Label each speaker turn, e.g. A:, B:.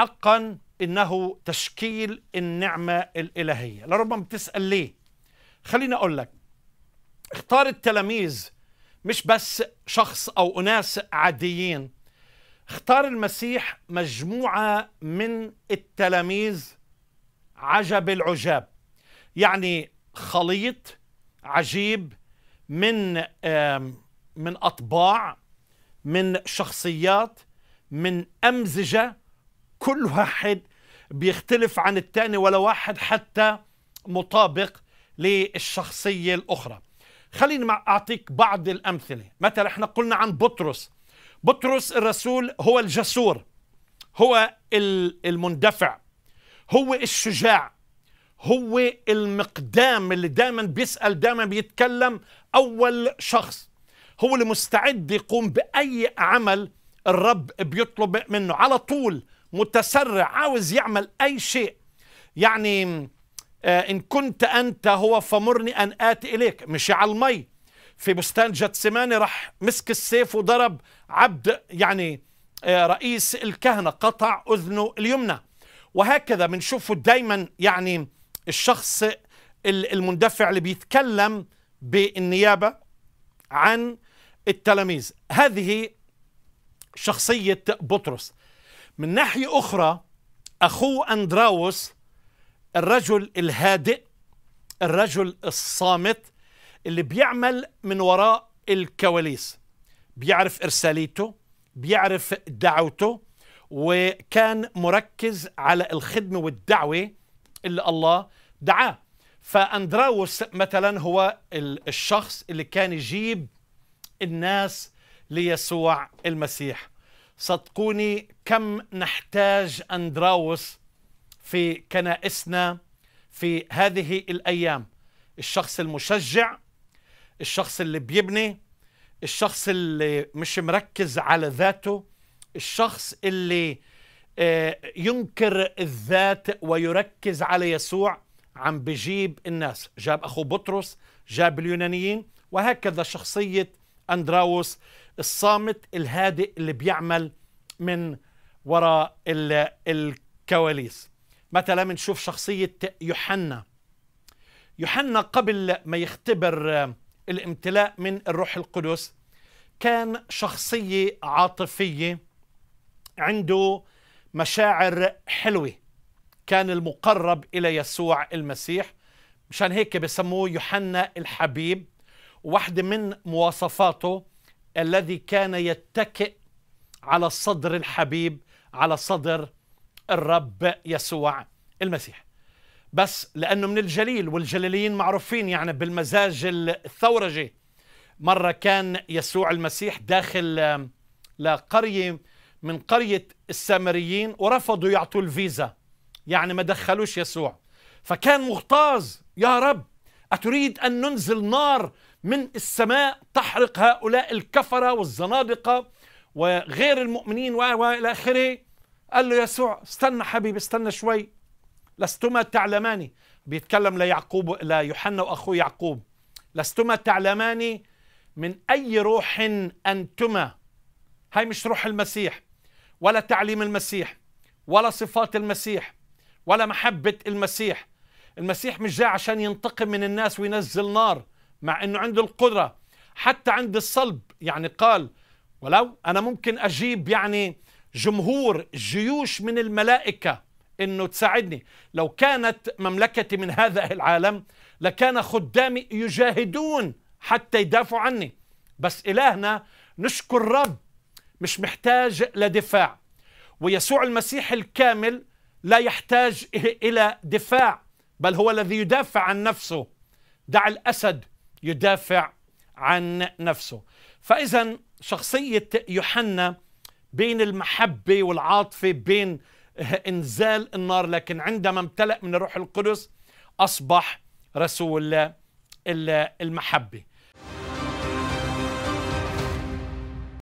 A: حقا انه تشكيل النعمه الالهيه لربما بتسال ليه خليني اقول لك اختار التلاميذ مش بس شخص او اناس عاديين اختار المسيح مجموعه من التلاميذ عجب العجاب يعني خليط عجيب من من اطباع من شخصيات من امزجه كل واحد بيختلف عن الثاني ولا واحد حتى مطابق للشخصية الأخرى خليني أعطيك بعض الأمثلة مثلا احنا قلنا عن بطرس بطرس الرسول هو الجسور هو المندفع هو الشجاع هو المقدام اللي دايما بيسأل دايما بيتكلم أول شخص هو اللي مستعد يقوم بأي عمل الرب بيطلب منه على طول متسرع عاوز يعمل أي شيء يعني آه، إن كنت أنت هو فمرني أن آتي إليك مشي على المي في بستان جتسماني راح مسك السيف وضرب عبد يعني آه، رئيس الكهنة قطع أذنه اليمنى وهكذا بنشوفه دايما يعني الشخص المندفع اللي بيتكلم بالنيابة عن التلاميذ هذه شخصية بطرس من ناحية أخرى أخوه أندراوس الرجل الهادئ الرجل الصامت اللي بيعمل من وراء الكواليس بيعرف إرساليته بيعرف دعوته وكان مركز على الخدمة والدعوة اللي الله دعاه فأندراوس مثلا هو الشخص اللي كان يجيب الناس ليسوع المسيح صدقوني كم نحتاج أندراوس في كنائسنا في هذه الأيام الشخص المشجع الشخص اللي بيبني الشخص اللي مش مركز على ذاته الشخص اللي آه، ينكر الذات ويركز على يسوع عم بجيب الناس جاب أخو بطرس جاب اليونانيين وهكذا شخصية أندراوس الصامت الهادئ اللي بيعمل من وراء الكواليس مثلا بنشوف شخصية يوحنا يوحنا قبل ما يختبر آه، الامتلاء من الروح القدس كان شخصية عاطفية عنده مشاعر حلوة كان المقرب إلى يسوع المسيح مشان هيك بسموه يوحنا الحبيب واحدة من مواصفاته الذي كان يتكئ على الصدر الحبيب على صدر الرب يسوع المسيح بس لأنه من الجليل والجليليين معروفين يعني بالمزاج الثورجي مرة كان يسوع المسيح داخل لقرية من قرية السامريين ورفضوا يعطوا الفيزا يعني ما دخلوش يسوع فكان مغتاظ يا رب أتريد أن ننزل نار من السماء تحرق هؤلاء الكفرة والزنادقة وغير المؤمنين وإلى آخره قال له يسوع استنى حبيبي استنى شوي لستما تعلمان بيتكلم ليعقوب ليوحنا وأخوه يعقوب لستما تعلمان من أي روح أنتما هاي مش روح المسيح ولا تعليم المسيح ولا صفات المسيح ولا محبة المسيح المسيح مش جاي عشان ينتقم من الناس وينزل نار مع انه عنده القدره حتى عند الصلب يعني قال ولو انا ممكن اجيب يعني جمهور جيوش من الملائكه انه تساعدني لو كانت مملكتي من هذا العالم لكان خدامي يجاهدون حتى يدافعوا عني بس الهنا نشكر رب مش محتاج لدفاع ويسوع المسيح الكامل لا يحتاج الى دفاع بل هو الذي يدافع عن نفسه دع الأسد يدافع عن نفسه فإذا شخصية يوحنا بين المحبة والعاطفة بين انزال النار لكن عندما امتلأ من الروح القدس أصبح رسول المحبة